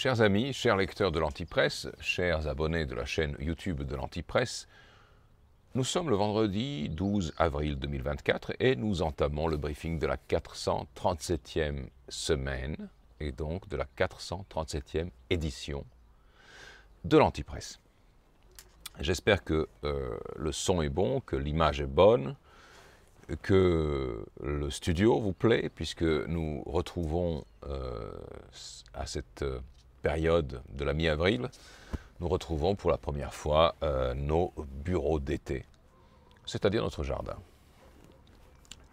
Chers amis, chers lecteurs de l'Antipresse, chers abonnés de la chaîne YouTube de l'Antipresse, nous sommes le vendredi 12 avril 2024 et nous entamons le briefing de la 437e semaine et donc de la 437e édition de l'Antipresse. J'espère que euh, le son est bon, que l'image est bonne, que le studio vous plaît, puisque nous retrouvons euh, à cette euh, période de la mi-avril, nous retrouvons pour la première fois euh, nos bureaux d'été, c'est-à-dire notre jardin.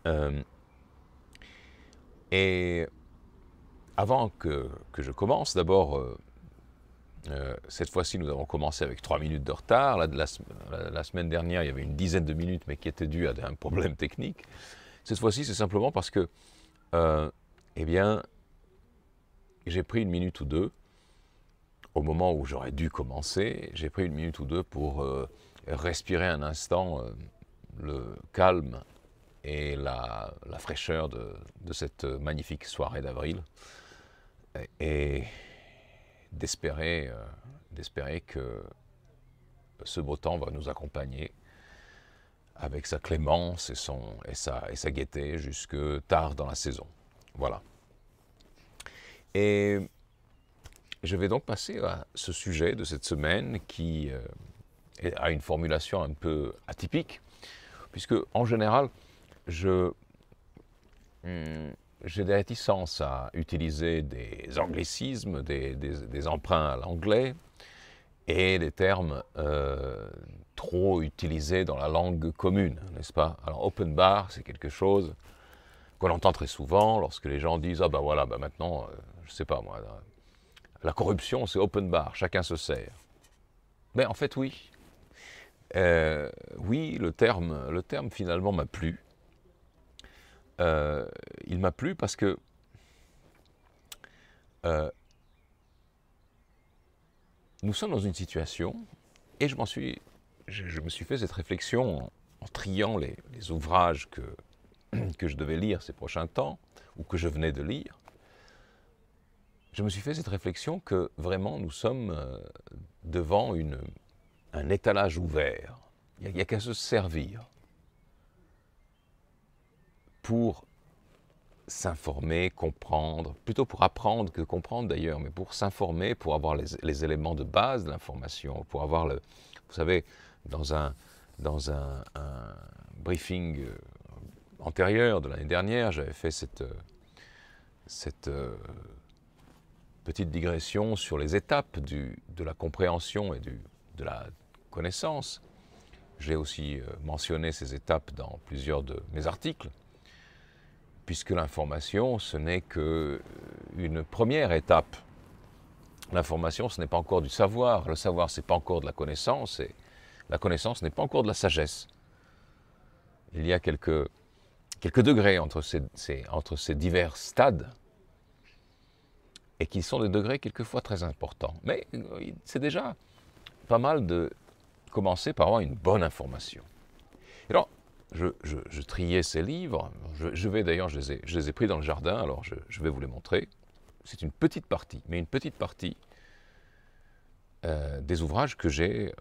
Euh, et avant que, je commence, d'abord, euh, cette fois-ci, nous avons commencé avec trois minutes de retard. La, semaine dernière, il y avait une dizaine de minutes, mais qui était due à un problème technique. Cette fois-ci, c'est simplement parce que, eh bien, j'ai pris une minute ou deux au moment où j'aurais dû commencer, j'ai pris une minute ou deux pour euh, respirer un instant euh, le calme et la, fraîcheur de, cette euh, magnifique soirée d'avril et, d'espérer, d'espérer que ce beau temps va nous accompagner avec sa clémence et, sa, et sa gaieté jusque tard dans la saison. Voilà. Et je vais donc passer à ce sujet de cette semaine qui euh, a une formulation un peu atypique, puisque en général, je, hmm, j'ai des réticences à utiliser des anglicismes, des, emprunts à l'anglais et des termes euh, trop utilisés dans la langue commune, n'est-ce pas Alors, open bar, c'est quelque chose qu'on entend très souvent lorsque les gens disent Ah ben voilà, bah, maintenant, je euh, je sais pas moi, la corruption, c'est open bar, chacun se sert. Mais en fait, oui. Euh, oui, le terme, le terme finalement m'a plu. Euh, il m'a plu parce que euh, nous sommes dans une situation, et je me suis fait cette réflexion en, triant les, les, ouvrages que, que je devais lire ces prochains temps, ou que je venais de lire, je me suis fait cette réflexion que vraiment nous sommes euh, devant une, un étalage ouvert. Il n'y a, qu'à se servir pour s'informer, comprendre, plutôt pour apprendre que comprendre d'ailleurs, mais pour s'informer, pour avoir les, éléments de base de l'information, pour avoir le... Vous savez, dans un, dans un briefing euh, antérieur de l'année dernière, j'avais fait cette... Euh, cette petite digression sur les étapes de la compréhension et de la connaissance. J'ai aussi euh, mentionné ces étapes dans plusieurs de mes articles, puisque l'information, ce n'est qu'une euh, première étape. L'information, ce n'est pas encore du savoir. Le savoir, ce n'est pas encore de la connaissance. Et la connaissance n'est pas encore de la sagesse. Il y a quelques, degrés entre ces divers stades et qui sont des degrés quelquefois très importants. Mais euh, c'est déjà pas mal de commencer par avoir une bonne information. alors, je, triais ces livres. Je, vais d'ailleurs, je, les ai pris dans le jardin, alors je, vais vous les montrer. C'est une petite partie, mais une petite partie euh, des ouvrages que j'ai euh,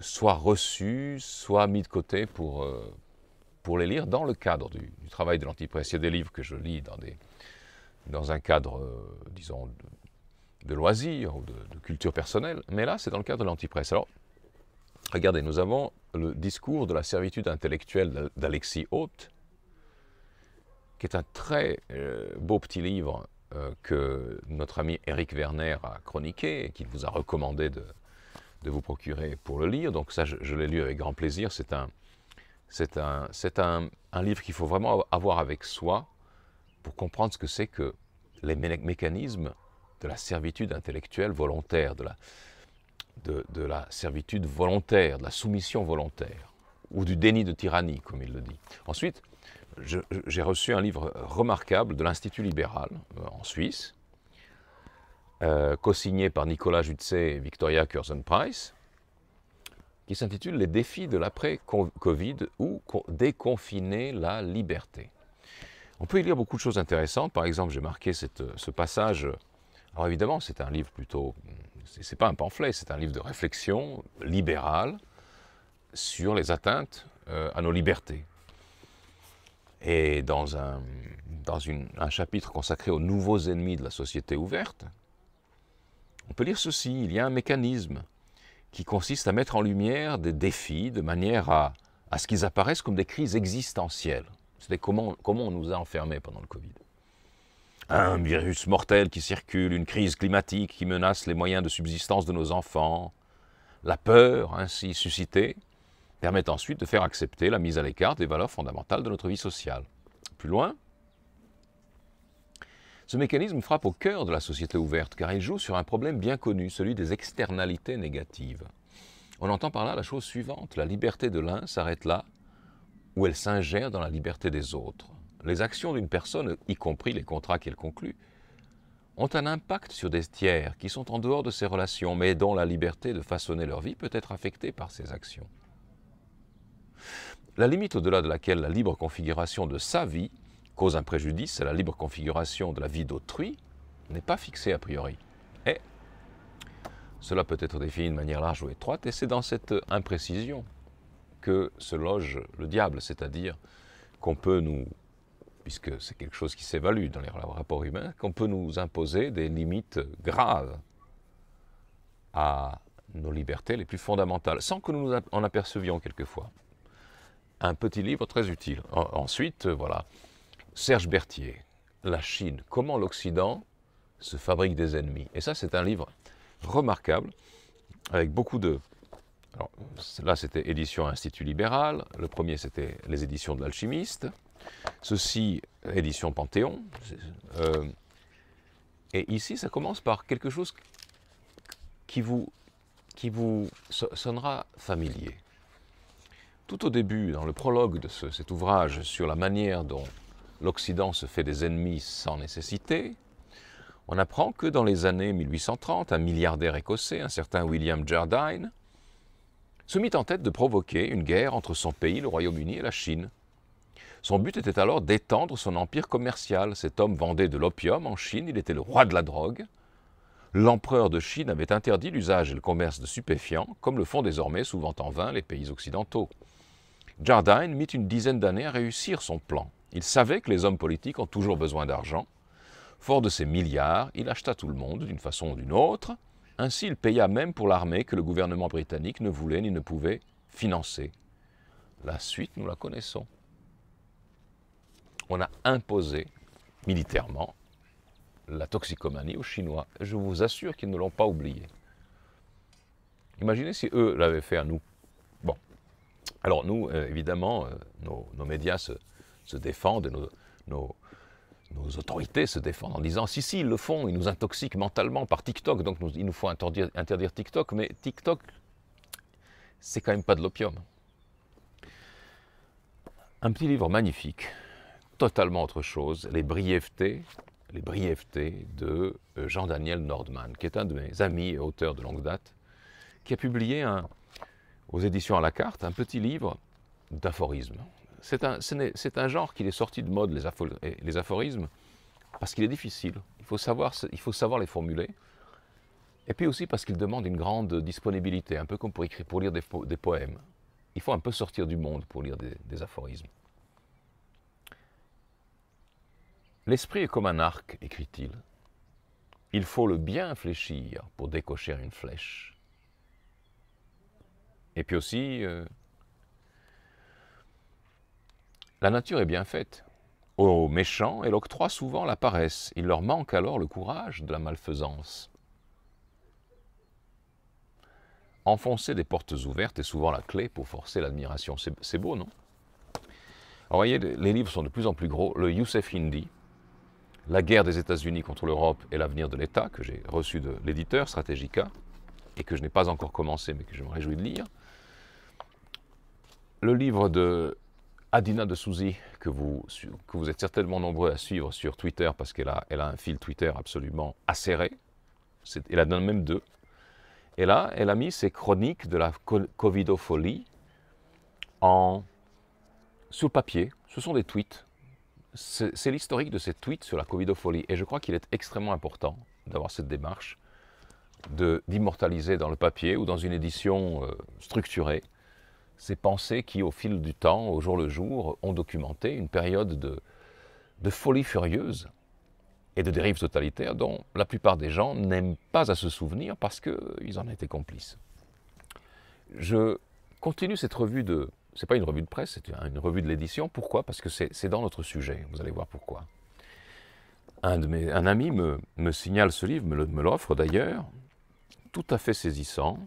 soit reçus, soit mis de côté pour, pour les lire dans le cadre du, du travail de l'Antipresse. Il y a des livres que je lis dans des, dans un cadre, euh, disons, de, loisirs ou de, culture personnelle, mais là, c'est dans le cadre de l'antipresse. Alors, regardez, nous avons le discours de la servitude intellectuelle d'Alexis Haute, qui est un très euh, beau petit livre euh, que notre ami Eric Werner a chroniqué et qu'il vous a recommandé de, vous procurer pour le lire. Donc ça, je, l'ai lu avec grand plaisir. C'est un, c'est un, un, un livre qu'il faut vraiment avoir avec soi pour comprendre ce que c'est que les mécanismes de la servitude intellectuelle volontaire, de la, servitude volontaire, de la soumission volontaire, ou du déni de tyrannie, comme il le dit. Ensuite, j'ai reçu un livre remarquable de l'Institut libéral euh, en Suisse, euh, co-signé par Nicolas Jutze et Victoria Curzon-Price, qui s'intitule Les défis de l'après-Covid ou déconfiner la liberté. On peut y lire beaucoup de choses intéressantes. Par exemple, j'ai marqué euh, ce passage. Euh, alors évidemment, c'est un livre plutôt, c'est pas un pamphlet, c'est un livre de réflexion libérale sur les atteintes euh, à nos libertés. Et dans, un, dans un chapitre consacré aux nouveaux ennemis de la société ouverte, on peut lire ceci, il y a un mécanisme qui consiste à mettre en lumière des défis de manière à ce qu'ils apparaissent comme des crises existentielles c'est comment, comment on nous a enfermés pendant le Covid. Un virus mortel qui circule, une crise climatique qui menace les moyens de subsistance de nos enfants. La peur ainsi suscitée permet ensuite de faire accepter la mise à l'écart des valeurs fondamentales de notre vie sociale. Plus loin, ce mécanisme frappe au cœur de la société ouverte car il joue sur un problème bien connu, celui des externalités négatives. On entend par là la chose suivante, la liberté de l'un s'arrête là où elle s'ingère dans la liberté des autres. Les actions d'une personne, y compris les contrats qu'elle conclut, ont un impact sur des tiers qui sont en dehors de ces relations, mais dont la liberté de façonner leur vie peut être affectée par ces actions. La limite au-delà de laquelle la libre configuration de sa vie cause un préjudice à la libre configuration de la vie d'autrui n'est pas fixée a priori. Et cela peut être défini de manière large ou étroite, et c'est dans cette imprécision que se loge le diable, c'est-à-dire qu'on peut nous, puisque c'est quelque chose qui s'évalue dans les rapports humains, qu'on peut nous imposer des limites graves à nos libertés les plus fondamentales, sans que nous nous en apercevions quelquefois. Un petit livre très utile. Ensuite, euh, voilà, Serge Berthier, La Chine, comment l'Occident se fabrique des ennemis. Et ça, c'est un livre remarquable, avec beaucoup de, alors, là, c'était Édition Institut Libéral. Le premier, c'était les éditions de l'Alchimiste. Ceci, édition Panthéon. Euh, et ici, ça commence par quelque chose qui vous, sonnera familier. Tout au début, dans le prologue de cet ouvrage sur la manière dont l'Occident se fait des ennemis sans nécessité, on apprend que dans les années 1830, un milliardaire écossais, un certain William Jardine, se mit en tête de provoquer une guerre entre son pays, le Royaume-Uni et la Chine. Son but était alors d'étendre son empire commercial. Cet homme vendait de l'opium en Chine, il était le roi de la drogue. L'empereur de Chine avait interdit l'usage et le commerce de stupéfiants, comme le font désormais souvent en vain les pays occidentaux. Jardine mit une dizaine d'années à réussir son plan. Il savait que les hommes politiques ont toujours besoin d'argent. Fort de ses milliards, il acheta tout le monde d'une façon ou d'une autre, ainsi, il paya même pour l'armée que le gouvernement britannique ne voulait ni ne pouvait financer. La suite, nous la connaissons. On a imposé militairement la toxicomanie aux Chinois. Je vous assure qu'ils ne l'ont pas oublié. Imaginez si eux l'avaient fait à nous. Bon. Alors nous, euh, évidemment, euh, nos, médias se, défendent, nos, nos, nos autorités se défendent en disant si, si, ils le font, ils nous intoxiquent mentalement par TikTok, donc il nous faut interdire, TikTok, mais TikTok, c'est quand même pas de l'opium. Un petit livre magnifique, totalement autre chose, Les brièvetés, les de euh, Jean-Daniel Nordman, qui est un de mes amis et auteur de longue date, qui a publié aux éditions à la carte un petit livre d'aphorismes, c'est un, genre qui est sorti de mode, les, aphorismes, parce qu'il est difficile. Il faut, savoir, il faut savoir les formuler. Et puis aussi parce qu'il demande une grande disponibilité, un peu comme pour, écrire, pour lire des, poèmes. Il faut un peu sortir du monde pour lire des, aphorismes. L'esprit est comme un arc, écrit-il. Il faut le bien fléchir pour décocher une flèche. Et puis aussi, euh, la nature est bien faite. Aux méchants, et octroie souvent la paresse. Il leur manque alors le courage de la malfaisance. Enfoncer des portes ouvertes est souvent la clé pour forcer l'admiration. C'est beau, non Vous voyez, les livres sont de plus en plus gros. Le Youssef Hindi, La guerre des États-Unis contre l'Europe et l'avenir de l'État, que j'ai reçu de l'éditeur Strategica, et que je n'ai pas encore commencé, mais que je me réjouis de lire. Le livre de Adina de Souzy, que vous, êtes certainement nombreux à suivre sur Twitter, parce qu'elle a, un fil Twitter absolument acéré. Elle en a même deux. Et là, elle a mis ses chroniques de la covidopholie en, sur papier. Ce sont des tweets. C'est l'historique de ces tweets sur la covidopholie. Et je crois qu'il est extrêmement important d'avoir cette démarche d'immortaliser dans le papier ou dans une édition euh, structurée ces pensées qui, au fil du temps, au jour le jour, ont documenté une période de, folie furieuse et de dérive totalitaire dont la plupart des gens n'aiment pas à se souvenir parce qu'ils en étaient complices. Je continue cette revue de... C'est pas une revue de presse, c'est une revue de l'édition. Pourquoi Parce que c'est dans notre sujet, vous allez voir pourquoi. Un, de mes, un ami me, me signale ce livre, me l'offre d'ailleurs, tout à fait saisissant,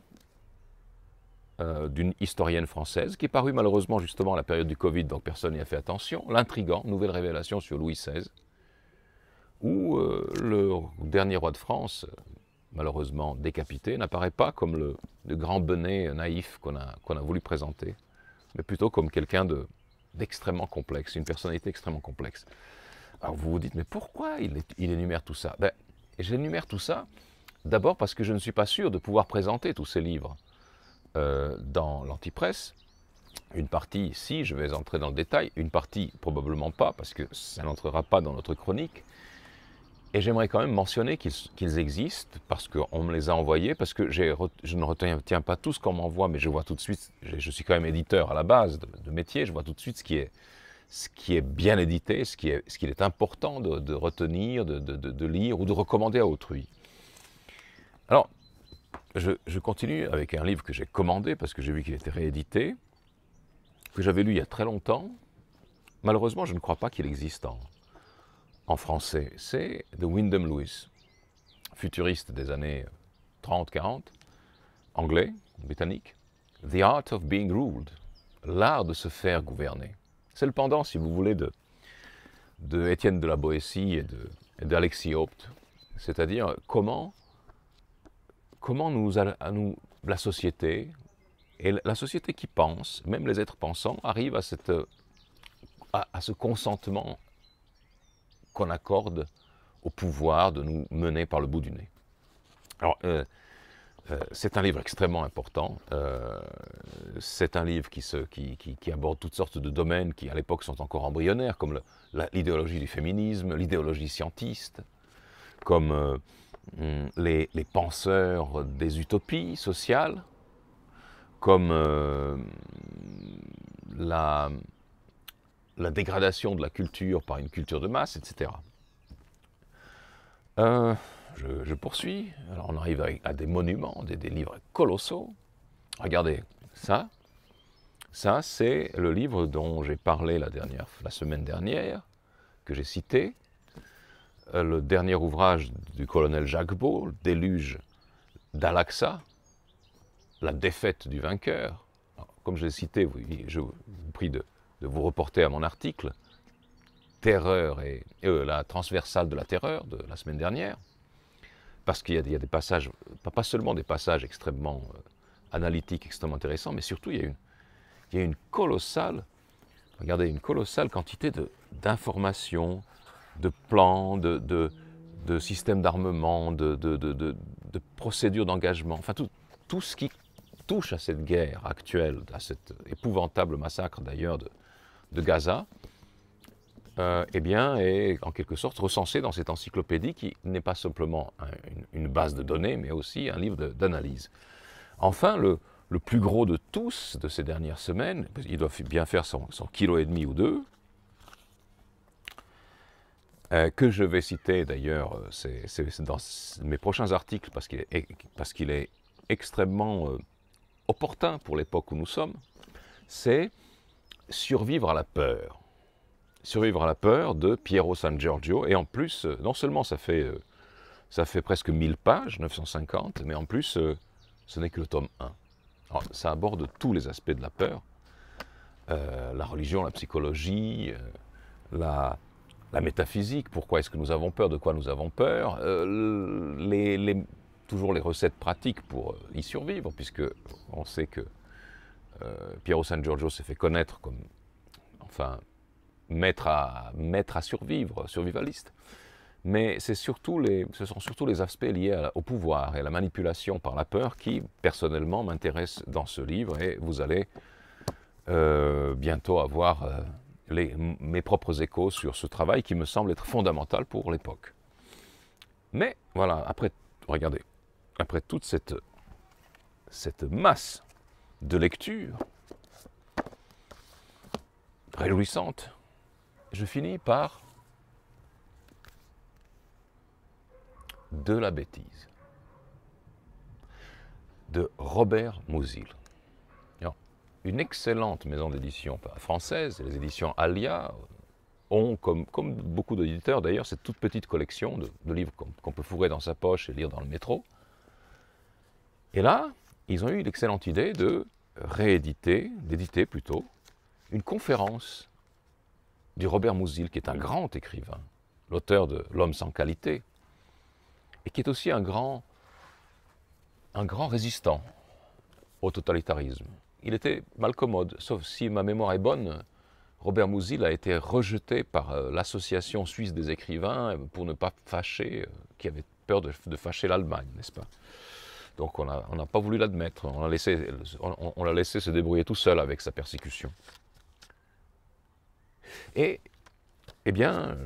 euh, d'une historienne française qui est parue malheureusement justement à la période du Covid, donc personne n'y a fait attention, L'intrigant, nouvelle révélation sur Louis XVI, où euh, le dernier roi de France, malheureusement décapité, n'apparaît pas comme le, grand benet naïf qu'on a, voulu présenter, mais plutôt comme quelqu'un de, d'extrêmement complexe, une personnalité extrêmement complexe. Alors vous vous dites, mais pourquoi il, énumère tout ça ben, J'énumère tout ça d'abord parce que je ne suis pas sûr de pouvoir présenter tous ces livres. Euh, dans l'antipresse. Une partie, si, je vais entrer dans le détail, une partie probablement pas, parce que ça n'entrera pas dans notre chronique. Et j'aimerais quand même mentionner qu'ils existent, parce qu'on me les a envoyés, parce que je ne retiens pas tout ce qu'on m'envoie, mais je vois tout de suite, je suis quand même éditeur à la base de, métier, je vois tout de suite ce qui est, bien édité, ce qu'il est, important de, retenir, de, de, lire ou de recommander à autrui. Alors, je, continue avec un livre que j'ai commandé parce que j'ai vu qu'il était réédité, que j'avais lu il y a très longtemps. Malheureusement, je ne crois pas qu'il existe en, français. C'est de Wyndham Lewis, futuriste des années 30-40, anglais, britannique. The Art of Being Ruled, l'art de se faire gouverner. C'est le pendant, si vous voulez, de, de Étienne de la Boétie et d'Alexis Haupt. C'est-à-dire comment comment nous, la société, et la société qui pense, même les êtres pensants, arrivent à, ce consentement qu'on accorde au pouvoir de nous mener par le bout du nez. Alors, euh, euh, c'est un livre extrêmement important. Euh, c'est un livre qui, qui, aborde toutes sortes de domaines qui, à l'époque, sont encore embryonnaires, comme l'idéologie du féminisme, l'idéologie scientiste, comme Hmm, les, penseurs des utopies sociales, comme euh, la, dégradation de la culture par une culture de masse, etc. Euh, je, poursuis. Alors on arrive à, des monuments, des, livres colossaux. Regardez ça. Ça, c'est le livre dont j'ai parlé la semaine dernière, que j'ai cité, euh, le dernier ouvrage du colonel Jacques Beau, Déluge d'Alaxa, La défaite du vainqueur. comme je l'ai cité, je vous prie de, vous reporter à mon article, Terreur et euh, la transversale de la terreur de la semaine dernière, parce qu'il y, a des passages, pas seulement des passages extrêmement euh, analytiques, extrêmement intéressants, mais surtout il y a une, il y colossale, regardez, une colossale quantité d'informations, de plans, de, de, systèmes d'armement, de, de, procédures d'engagement, enfin tout, tout, ce qui touche à cette guerre actuelle, à cet épouvantable massacre d'ailleurs de, Gaza, euh, eh bien, est en quelque sorte recensé dans cette encyclopédie qui n'est pas simplement une, base de données, mais aussi un livre d'analyse. Enfin, le, le plus gros de tous de ces dernières semaines, il doit bien faire son kilo et demi ou deux, euh, que je vais citer d'ailleurs, euh, c'est dans mes prochains articles, parce qu'il est, est, extrêmement euh, opportun pour l'époque où nous sommes, c'est Survivre à la peur. Survivre à la peur de Piero San Giorgio, et en plus, non seulement ça fait, ça fait presque 1000 pages, 950, mais en plus, ce n'est que le tome 1. ça aborde tous les aspects de la peur, la religion, la psychologie, la, la métaphysique, pourquoi est-ce que nous avons peur, de quoi nous avons peur, euh, toujours les recettes pratiques pour euh, y survivre, puisque on sait que euh, Piero San Giorgio s'est fait connaître comme, enfin, maître à, à survivre, survivaliste. Mais surtout les, ce sont surtout les aspects liés au pouvoir et à la manipulation par la peur qui, personnellement, m'intéressent dans ce livre et vous allez bientôt avoir mes propres échos sur ce travail qui me semble être fondamental pour l'époque. Mais voilà, après, regardez, après toute cette, cette masse de lectures réjouissante, je finis par de la bêtise de Robert Musil une excellente maison d'édition française, les éditions Alia, ont, comme, beaucoup d'éditeurs d'ailleurs, cette toute petite collection de, livres qu'on peut fourrer dans sa poche et lire dans le métro. Et là, ils ont eu l'excellente idée de rééditer, d'éditer plutôt, une conférence du Robert Musil, qui est un grand écrivain, l'auteur de L'homme sans qualité, et qui est aussi un grand, un grand résistant au totalitarisme il était malcommode. Sauf si ma mémoire est bonne, Robert Musil a été rejeté par euh, l'Association suisse des écrivains euh, pour ne pas fâcher, euh, qui avait peur de, fâcher l'Allemagne, n'est-ce pas Donc on n'a pas voulu l'admettre, on l'a laissé, se débrouiller tout seul avec sa persécution. Et, eh bien,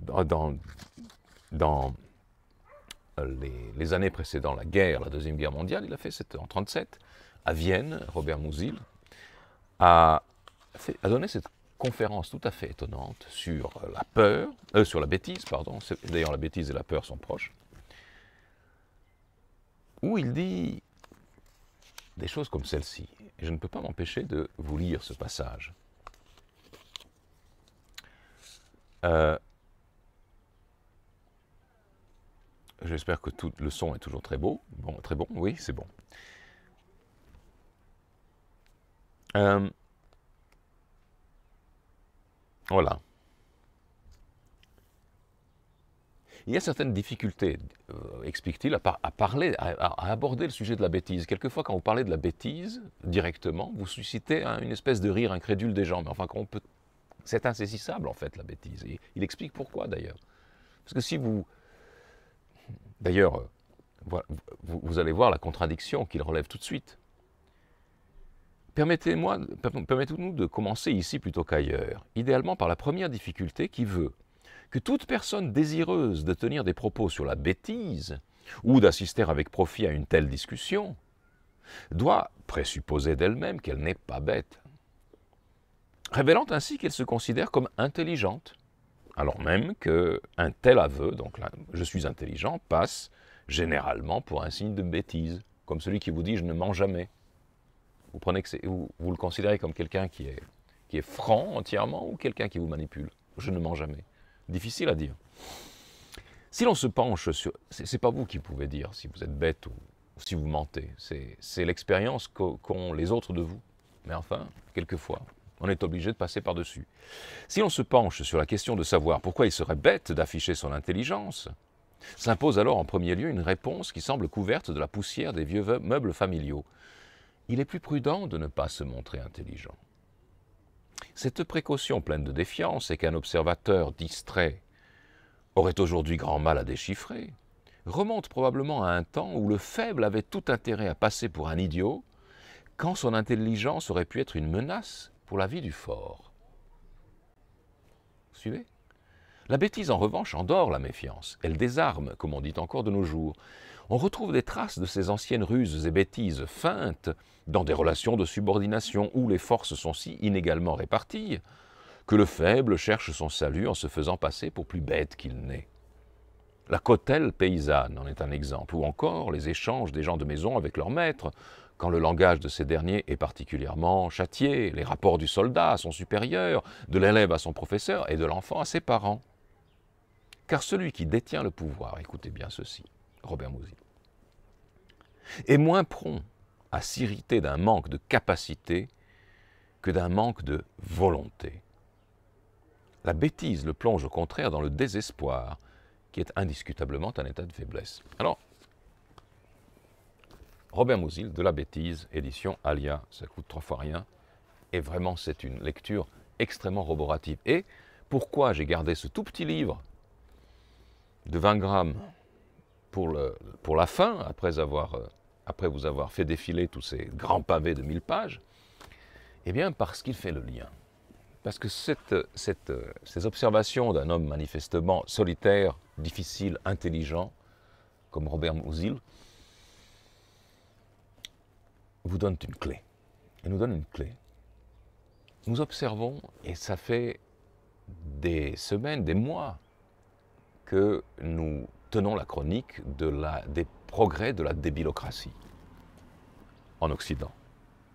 dans, les, années précédant la guerre, la Deuxième Guerre mondiale, il a fait, c'était en 1937, à Vienne, Robert Musil, a, donné cette conférence tout à fait étonnante sur la peur, euh, sur la bêtise, pardon, d'ailleurs la bêtise et la peur sont proches, où il dit des choses comme celle-ci. Je ne peux pas m'empêcher de vous lire ce passage. Euh, j'espère que le son est toujours très beau. Bon, très bon, oui, c'est bon. Euh, voilà. Il y a certaines difficultés, euh, explique-t-il, à, parler, à, aborder le sujet de la bêtise. Quelquefois, quand vous parlez de la bêtise directement, vous suscitez hein, une espèce de rire incrédule des gens. Mais enfin, c'est insaisissable en fait la bêtise. il explique pourquoi d'ailleurs. Parce que si vous, d'ailleurs, euh, vous allez voir la contradiction qu'il relève tout de suite. Permettez-moi, permettez-nous de commencer ici plutôt qu'ailleurs, idéalement par la première difficulté qui veut que toute personne désireuse de tenir des propos sur la bêtise ou d'assister avec profit à une telle discussion doit présupposer d'elle-même qu'elle n'est pas bête, révélant ainsi qu'elle se considère comme intelligente, alors même qu'un tel aveu, donc là, je suis intelligent, passe généralement pour un signe de bêtise, comme celui qui vous dit je ne mens jamais vous, le considérez comme quelqu'un qui est, franc entièrement ou quelqu'un qui vous manipule Je ne mens jamais. Difficile à dire. Si l'on se penche sur... C'est pas vous qui pouvez dire si vous êtes bête ou, si vous mentez. C'est l'expérience qu'ont les autres de vous. Mais enfin, quelquefois, on est obligé de passer par-dessus. Si l'on se penche sur la question de savoir pourquoi il serait bête d'afficher son intelligence, s'impose alors en premier lieu une réponse qui semble couverte de la poussière des vieux meubles familiaux il est plus prudent de ne pas se montrer intelligent. Cette précaution pleine de défiance et qu'un observateur distrait aurait aujourd'hui grand mal à déchiffrer, remonte probablement à un temps où le faible avait tout intérêt à passer pour un idiot, quand son intelligence aurait pu être une menace pour la vie du fort. Suivez La bêtise, en revanche, endort la méfiance, elle désarme, comme on dit encore de nos jours, on retrouve des traces de ces anciennes ruses et bêtises feintes dans des relations de subordination où les forces sont si inégalement réparties que le faible cherche son salut en se faisant passer pour plus bête qu'il n'est. La cotelle paysanne en est un exemple, ou encore les échanges des gens de maison avec leur maître, quand le langage de ces derniers est particulièrement châtié, les rapports du soldat à son supérieur, de l'élève à son professeur et de l'enfant à ses parents. Car celui qui détient le pouvoir, écoutez bien ceci, Robert mouzy est moins prompt à s'irriter d'un manque de capacité que d'un manque de volonté. La bêtise le plonge au contraire dans le désespoir, qui est indiscutablement un état de faiblesse. Alors, Robert Musil, De la bêtise, édition Alia, ça coûte trois fois rien, et vraiment c'est une lecture extrêmement roborative. Et pourquoi j'ai gardé ce tout petit livre de 20 grammes pour, le, pour la fin, après, avoir, euh, après vous avoir fait défiler tous ces grands pavés de mille pages Eh bien, parce qu'il fait le lien. Parce que cette, cette, euh, ces observations d'un homme manifestement solitaire, difficile, intelligent, comme Robert Musil, vous donnent une clé. et nous donne une clé. Nous observons, et ça fait des semaines, des mois, que nous tenons la chronique des progrès de la débilocratie en Occident,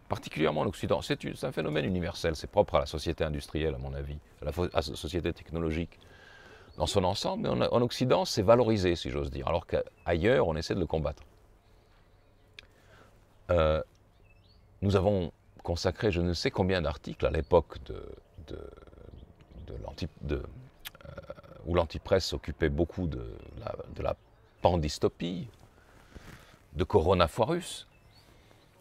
particulièrement en Occident. C'est un phénomène universel, c'est propre à la société industrielle, à mon avis, à la, société technologique dans son ensemble, mais en, Occident, c'est valorisé, si j'ose dire, alors qu'ailleurs, on essaie de le combattre. Euh, nous avons consacré je ne sais combien d'articles à l'époque de, de, de, où l'antipresse s'occupait beaucoup de la, de la pandystopie, de coronavirus,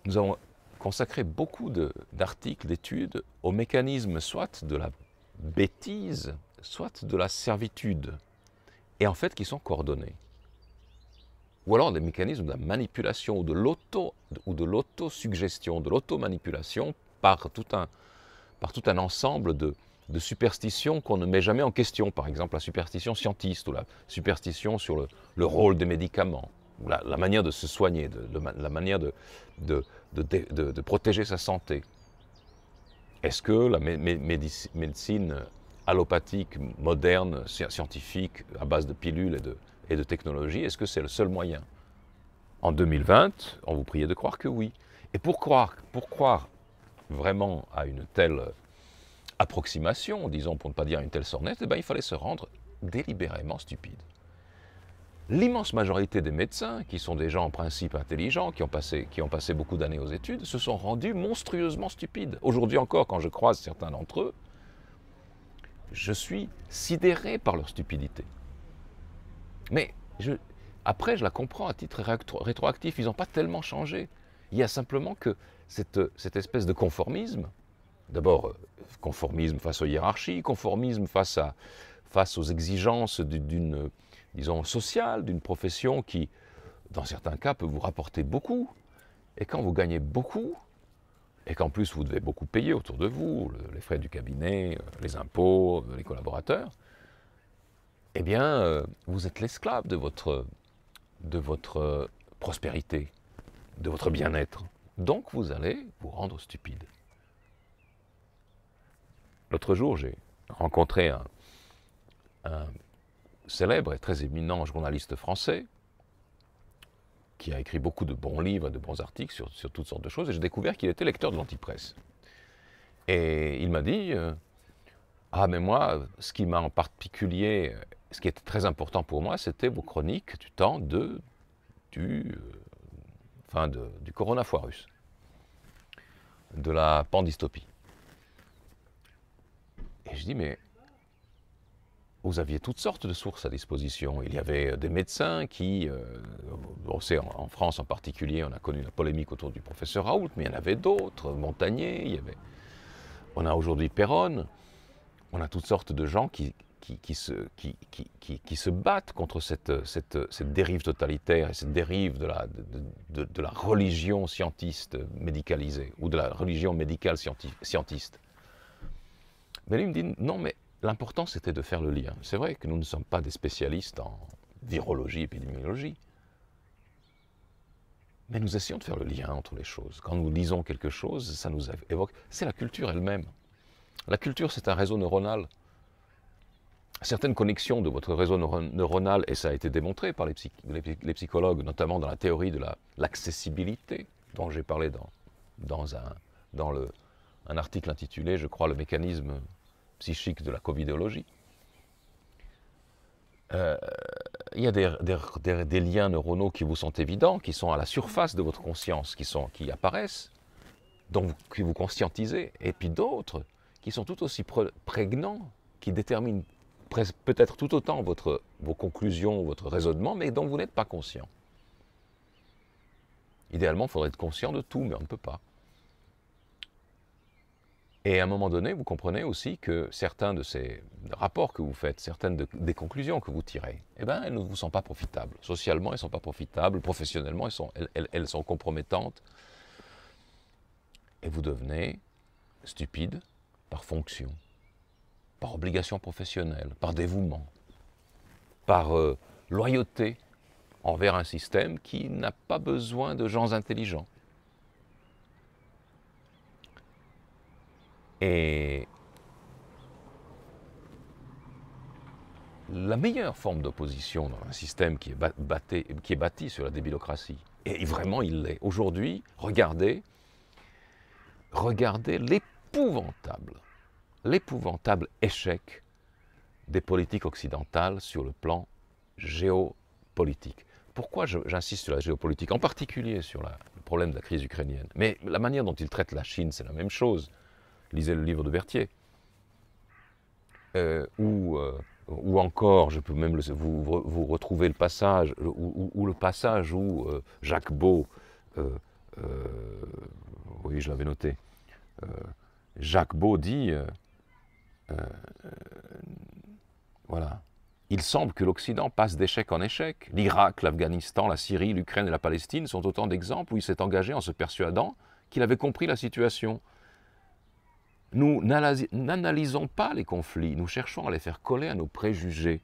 nous avons consacré beaucoup d'articles, d'études aux mécanismes soit de la bêtise, soit de la servitude, et en fait qui sont coordonnés. Ou alors des mécanismes de la manipulation ou de l'auto ou de l'autosuggestion, de l'auto-manipulation par tout un par tout un ensemble de, de superstitions qu'on ne met jamais en question. Par exemple, la superstition scientiste ou la superstition sur le, rôle des médicaments, la, manière de se soigner, de, la manière de, de, protéger sa santé. Est-ce que la médecine allopathique, moderne, scientifique, à base de pilules et de, et de technologie, est-ce que c'est le seul moyen En 2020, on vous priait de croire que oui. Et pour croire, pour croire vraiment à une telle approximation, disons pour ne pas dire une telle sornette, eh ben, il fallait se rendre délibérément stupide. L'immense majorité des médecins, qui sont des gens en principe intelligents, qui ont passé, qui ont passé beaucoup d'années aux études, se sont rendus monstrueusement stupides. Aujourd'hui encore, quand je croise certains d'entre eux, je suis sidéré par leur stupidité. Mais après, je la comprends à titre rétroactif, ils n'ont pas tellement changé. Il y a simplement que cette espèce de conformisme, D'abord, euh, conformisme face aux hiérarchies, conformisme face, à, face aux exigences d'une, disons, sociale, d'une profession qui, dans certains cas, peut vous rapporter beaucoup. Et quand vous gagnez beaucoup, et qu'en plus vous devez beaucoup payer autour de vous, les frais du cabinet, euh, les impôts, euh, les collaborateurs, eh bien, vous êtes l'esclave de votre, de votre prospérité, de votre bien-être. Donc vous allez vous rendre stupide. L'autre jour, j'ai rencontré un, célèbre et très éminent journaliste français qui a écrit beaucoup de bons livres, et de bons articles sur, toutes sortes de choses, et j'ai découvert qu'il était lecteur de l'antipresse. Et il m'a dit, euh, ah mais moi, ce qui m'a en particulier, ce qui était très important pour moi, c'était vos chroniques du temps de, du, euh, fin de, du coronavirus, de la pandystopie. Et je dis, mais vous aviez toutes sortes de sources à disposition. Il y avait euh, des médecins qui, euh, en, France en particulier, on a connu la polémique autour du professeur Raoult, mais il y en avait d'autres, Montagnier, il y avait... On a aujourd'hui Perron, on a toutes sortes de gens qui, qui, qui, se, qui se, battent contre cette, cette, dérive totalitaire et cette dérive de la, de, de la religion scientiste médicalisée, ou de la religion médicale scientiste. Mais lui me dit non, mais l'important c'était de faire le lien. C'est vrai que nous ne sommes pas des spécialistes en virologie, épidémiologie. Mais nous essayons de faire le lien entre les choses. Quand nous lisons quelque chose, ça nous évoque. C'est la culture elle-même. La culture, c'est un réseau neuronal. Certaines connexions de votre réseau neuronal, et ça a été démontré par les, psychologues, notamment dans la théorie de l'accessibilité, dont j'ai parlé dans, dans, un, dans le, un article intitulé, je crois, Le mécanisme psychique de la covidologie. Euh, il y a des, liens neuronaux qui vous sont évidents, qui sont à la surface de votre conscience, qui, apparaissent, dont vous, vous conscientisez, et puis d'autres qui sont tout aussi prégnants, qui déterminent peut-être tout autant votre, vos conclusions, votre raisonnement, mais dont vous n'êtes pas conscient. Idéalement, il faudrait être conscient de tout, mais on ne peut pas. Et à un moment donné, vous comprenez aussi que certains de ces rapports que vous faites, certaines des conclusions que vous tirez, eh ben, elles ne vous sont pas profitables. Socialement, elles ne sont pas profitables. Professionnellement, elles sont, elles, sont compromettantes. Et vous devenez stupide par fonction, par obligation professionnelle, par dévouement, par euh, loyauté envers un système qui n'a pas besoin de gens intelligents. Et la meilleure forme d'opposition dans un système qui est, bâti sur la débilocratie, et vraiment il l'est. Aujourd'hui, regardez, regardez l'épouvantable, l'épouvantable échec des politiques occidentales sur le plan géopolitique. Pourquoi j'insiste sur la géopolitique, en particulier sur le problème de la crise ukrainienne Mais la manière dont ils traitent la Chine, c'est la même chose lisez le livre de Berthier. Euh, euh, ou, encore, je peux même vous, retrouver le passage, ou, le passage où euh, Jacques Beau, oui, je l'avais noté, Jacques Beau dit, voilà, il semble que l'Occident passe d'échec en échec. L'Irak, l'Afghanistan, la Syrie, l'Ukraine et la Palestine sont autant d'exemples où il s'est engagé en se persuadant qu'il avait compris la situation. Nous n'analysons pas les conflits, nous cherchons à les faire coller à nos préjugés.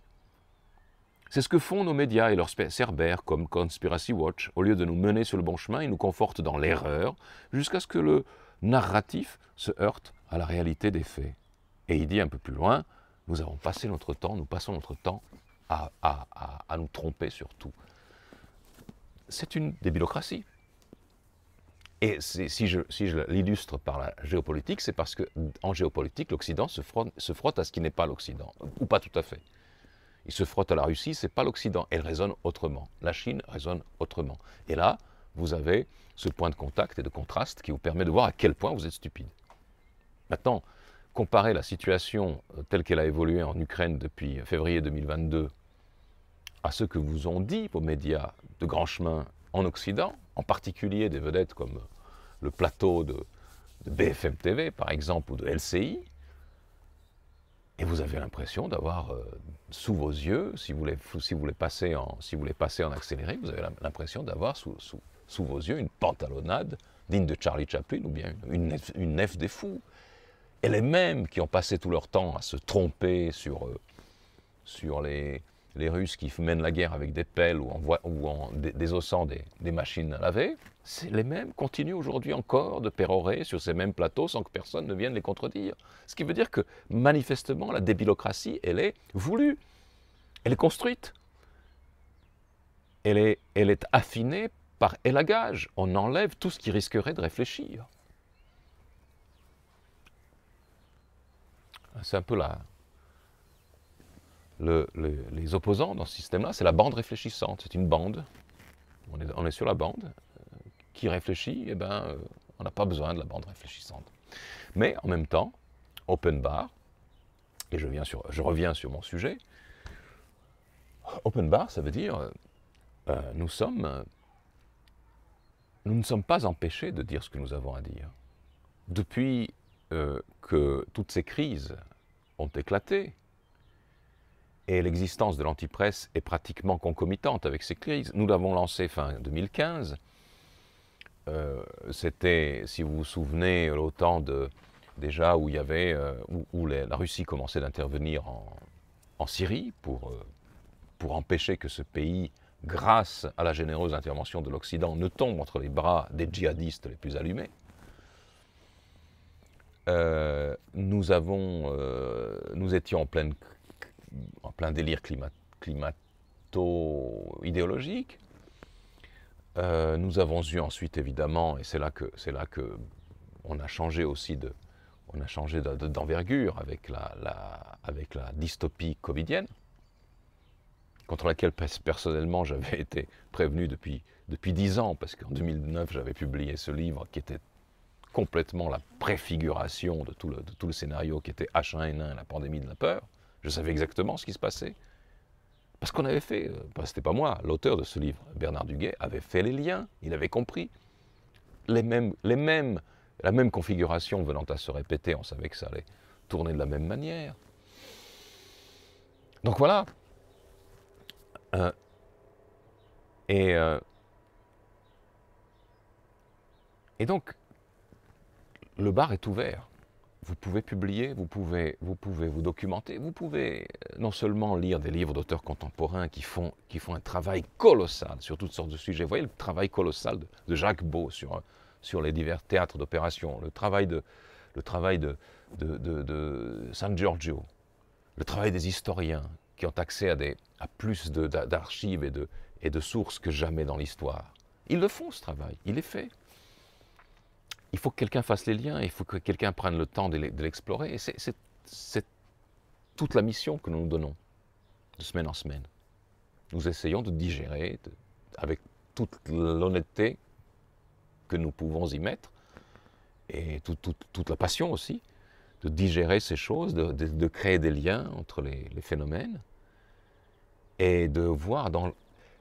C'est ce que font nos médias et leurs cerbères comme Conspiracy Watch. Au lieu de nous mener sur le bon chemin, ils nous confortent dans l'erreur jusqu'à ce que le narratif se heurte à la réalité des faits. Et il dit un peu plus loin, nous avons passé notre temps, nous passons notre temps à, à nous tromper sur tout. C'est une débilocratie. Et si je, l'illustre par la géopolitique, c'est parce qu'en géopolitique, l'Occident se frotte, à ce qui n'est pas l'Occident, ou pas tout à fait. Il se frotte à la Russie, ce n'est pas l'Occident. Elle résonne autrement. La Chine résonne autrement. Et là, vous avez ce point de contact et de contraste qui vous permet de voir à quel point vous êtes stupide. Maintenant, comparer la situation euh, telle qu'elle a évolué en Ukraine depuis février 2022 à ce que vous ont dit vos médias de grand chemin en Occident, en particulier des vedettes comme le plateau de, BFM TV, par exemple, ou de LCI, et vous avez l'impression d'avoir euh, sous vos yeux, si vous, voulez si, vous voulez passez en, si vous voulez passer en accéléré, vous avez l'impression d'avoir sous, sous, vos yeux une pantalonnade digne de Charlie Chaplin ou bien une, une, nef, des fous. Et les mêmes qui ont passé tout leur temps à se tromper sur, euh, sur les, les Russes qui mènent la guerre avec des pelles ou en, ou en désossant des, machines à laver, c'est les mêmes continuent aujourd'hui encore de pérorer sur ces mêmes plateaux sans que personne ne vienne les contredire. Ce qui veut dire que manifestement la débilocratie, elle est voulue, elle est construite, elle est, elle est affinée par élagage. On enlève tout ce qui risquerait de réfléchir. C'est un peu la, les opposants dans ce système-là, c'est la bande réfléchissante. C'est une bande, on est, sur la bande, euh, qui réfléchit, eh ben, euh, on n'a pas besoin de la bande réfléchissante. Mais en même temps, open bar, et je, viens sur, je reviens sur mon sujet, open bar, ça veut dire, euh, nous sommes, nous ne sommes pas empêchés de dire ce que nous avons à dire. Depuis que toutes ces crises ont éclaté, et l'existence de l'antipresse est pratiquement concomitante avec ces crises. Nous l'avons lancée fin 2015. Euh, c'était, si vous vous souvenez, l'OTAN de, déjà où il y avait, euh, la Russie commençait d'intervenir en, Syrie pour, euh, pour empêcher que ce pays, grâce à la généreuse intervention de l'Occident, ne tombe entre les bras des djihadistes les plus allumés. nous, avons, nous étions en pleine en plein délire climat, climato-idéologique. Euh, nous avons eu ensuite, évidemment, et c'est là que c'est là que on a changé aussi de, on a changé d'envergure avec la, la, avec la dystopie covidienne, contre laquelle personnellement j'avais été prévenu depuis depuis dix ans, parce qu'en 2009 j'avais publié ce livre qui était complètement la préfiguration de tout le, de tout le scénario qui était H1N1, la pandémie de la peur. Je savais exactement ce qui se passait. Parce qu'on avait fait, ce euh, bah, c'était pas moi, l'auteur de ce livre, Bernard Duguet, avait fait les liens, il avait compris. Les mêmes, la même configuration venant à se répéter, on savait que ça allait tourner de la même manière. Donc voilà. Euh, euh, et donc, le bar est ouvert vous pouvez publier, vous pouvez, vous pouvez vous documenter, vous pouvez euh, non seulement lire des livres d'auteurs contemporains qui font, qui font un travail colossal sur toutes sortes de sujets. Vous voyez le travail colossal de, Jacques Beau sur, euh, sur les divers théâtres d'opération, le travail de, le travail de, de, San Giorgio, le travail des historiens qui ont accès à, des, à plus d'archives et de, et de sources que jamais dans l'histoire. Ils le font ce travail, il est fait il faut que quelqu'un fasse les liens, il faut que quelqu'un prenne le temps de l'explorer. Et c'est toute la mission que nous nous donnons, de semaine en semaine. Nous essayons de digérer avec toute l'honnêteté que nous pouvons y mettre, et toute la passion aussi, de digérer ces choses, de, créer des liens entre les, phénomènes, et de voir dans,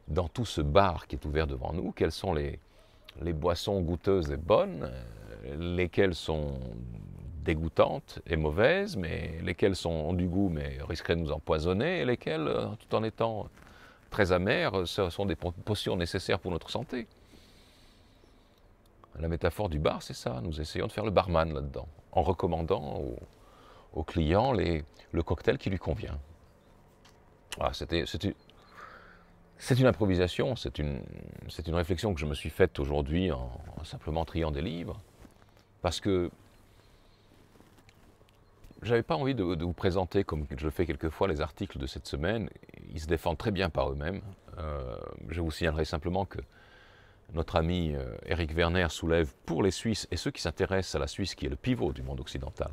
dans tout ce bar qui est ouvert devant nous quelles sont les, les boissons goûteuses et bonnes, lesquelles sont dégoûtantes et mauvaises, mais lesquelles sont, du goût mais risqueraient de nous empoisonner, et lesquelles, euh, tout en étant très amères, euh, sont des potions nécessaires pour notre santé. La métaphore du bar, c'est ça. Nous essayons de faire le barman là-dedans, en recommandant au, client le cocktail qui lui convient. Ah, c'était, c'est une improvisation, c'est une, réflexion que je me suis faite aujourd'hui en simplement triant des livres. Parce que j'avais pas envie de, vous présenter, comme je le fais quelquefois, les articles de cette semaine. Ils se défendent très bien par eux-mêmes. Euh, je vous signalerai simplement que notre ami Eric euh, Werner soulève pour les Suisses et ceux qui s'intéressent à la Suisse, qui est le pivot du monde occidental.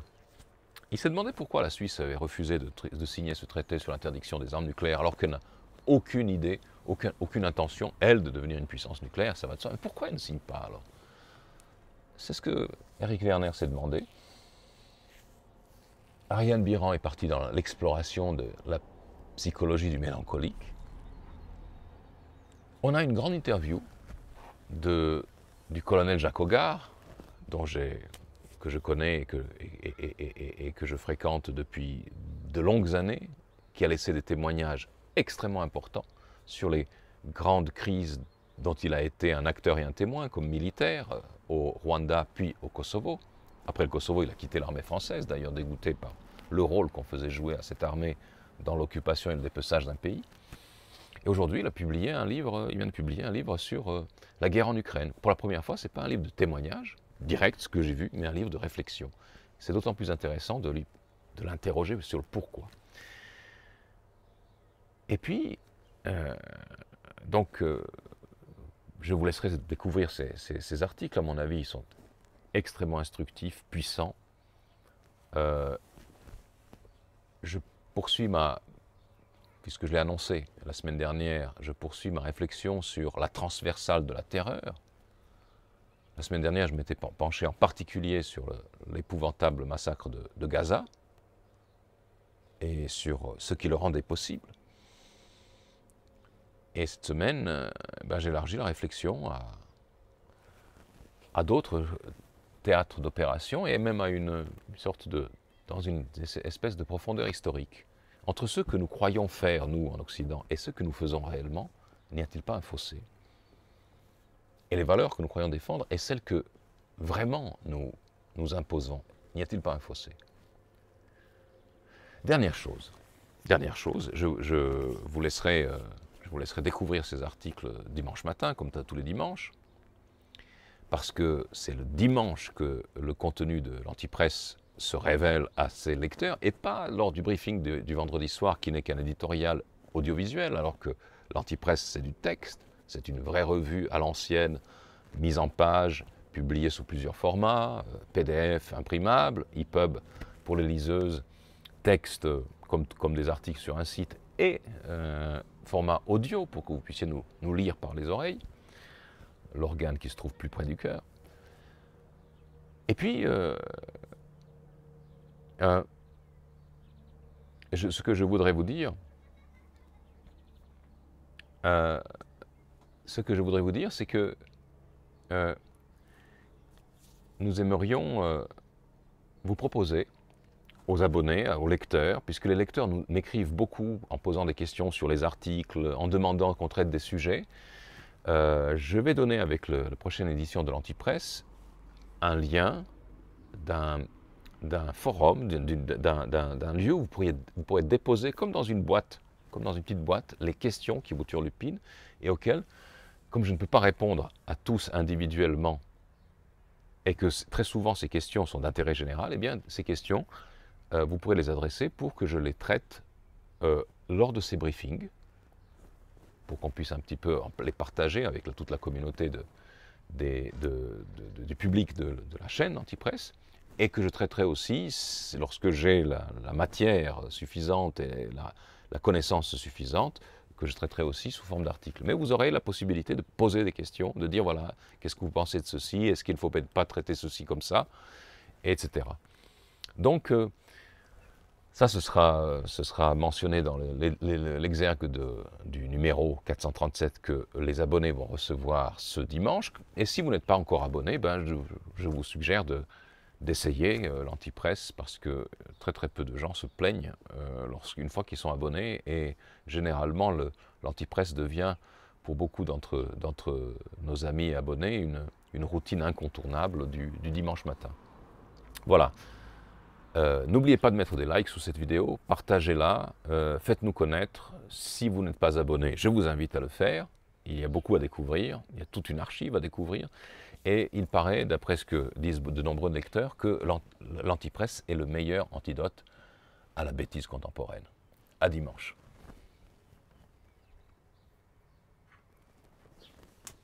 Il s'est demandé pourquoi la Suisse avait refusé de, signer ce traité sur l'interdiction des armes nucléaires, alors qu'elle n'a aucune idée, aucune intention, elle, de devenir une puissance nucléaire, ça va de soi. Mais pourquoi elle ne signe pas alors c'est ce que Eric Werner s'est demandé. Ariane Biran est partie dans l'exploration de la psychologie du mélancolique. On a une grande interview de, du colonel Jacques Hogard, dont que je connais que, et que, je fréquente depuis de longues années, qui a laissé des témoignages extrêmement importants sur les grandes crises dont il a été un acteur et un témoin comme militaire euh, au Rwanda puis au Kosovo. Après le Kosovo, il a quitté l'armée française, d'ailleurs dégoûté par le rôle qu'on faisait jouer à cette armée dans l'occupation et le dépeçage d'un pays. Et aujourd'hui, il a publié un livre, euh, il vient de publier un livre sur euh, la guerre en Ukraine. Pour la première fois, ce n'est pas un livre de témoignage direct, ce que j'ai vu, mais un livre de réflexion. C'est d'autant plus intéressant de, l'interroger sur le pourquoi. Et puis, donc, je vous laisserai découvrir ces, articles, à mon avis, ils sont extrêmement instructifs, puissants. Euh, je poursuis ma, puisque je l'ai annoncé la semaine dernière, je poursuis ma réflexion sur la transversale de la terreur. La semaine dernière, je m'étais penché en particulier sur l'épouvantable massacre de, de Gaza et sur ce qui le rendait possible. Et cette semaine, euh, ben, j'élargis la réflexion à, d'autres euh, théâtres d'opération et même à une, sorte de. dans une espèce de profondeur historique. Entre ce que nous croyons faire, nous, en Occident, et ce que nous faisons réellement, n'y a-t-il pas un fossé Et les valeurs que nous croyons défendre et celles que vraiment nous nous imposons, n'y a-t-il pas un fossé Dernière chose, dernière chose, je, vous laisserai. Euh, vous laisserai découvrir ces articles dimanche matin, comme tous les dimanches, parce que c'est le dimanche que le contenu de l'antipresse se révèle à ses lecteurs, et pas lors du briefing du vendredi soir, qui n'est qu'un éditorial audiovisuel, alors que l'antipresse, c'est du texte, c'est une vraie revue à l'ancienne, mise en page, publiée sous plusieurs formats, euh, PDF imprimable, EPUB pour les liseuses, texte euh, comme des articles sur un site et un euh, format audio pour que vous puissiez nous, nous lire par les oreilles, l'organe qui se trouve plus près du cœur. Et puis, euh, ce que je voudrais vous dire, euh, ce que je voudrais vous dire, c'est que nous aimerions vous proposer aux abonnés, aux lecteurs, puisque les lecteurs nous m'écrivent beaucoup en posant des questions sur les articles, en demandant qu'on traite des sujets. Euh, je vais donner avec la prochaine édition de l'Antipresse un lien d'un forum, d'un lieu où vous, pourriez, pourrez déposer, comme dans une boîte, comme dans une petite boîte, les questions qui vous turlupinent et auxquelles, comme je ne peux pas répondre à tous individuellement, et que très souvent ces questions sont d'intérêt général, eh bien ces questions, euh, vous pourrez les adresser pour que je les traite euh, lors de ces briefings, pour qu'on puisse un petit peu les partager avec toute la communauté de, des, du public de, la chaîne Antipresse, et que je traiterai aussi, lorsque j'ai la, matière suffisante et la, connaissance suffisante, que je traiterai aussi sous forme d'article. Mais vous aurez la possibilité de poser des questions, de dire voilà, qu'est-ce que vous pensez de ceci Est-ce qu'il ne faut pas traiter ceci comme ça Etc. Donc, euh, ça, ce sera, ce sera mentionné dans l'exergue du numéro 437 que les abonnés vont recevoir ce dimanche. Et si vous n'êtes pas encore abonné, ben, je, vous suggère d'essayer euh, l'antipresse parce que très très peu de gens se plaignent une euh, lorsqu'une fois qu'ils sont abonnés et généralement l'antipresse devient pour beaucoup d'entre nos amis abonnés une, routine incontournable du, du dimanche matin. Voilà. Euh, n'oubliez pas de mettre des likes sous cette vidéo, partagez-la, euh, faites-nous connaître. Si vous n'êtes pas abonné, je vous invite à le faire. Il y a beaucoup à découvrir, il y a toute une archive à découvrir. Et il paraît, d'après ce que disent de nombreux lecteurs, que l'antipresse est le meilleur antidote à la bêtise contemporaine. À dimanche.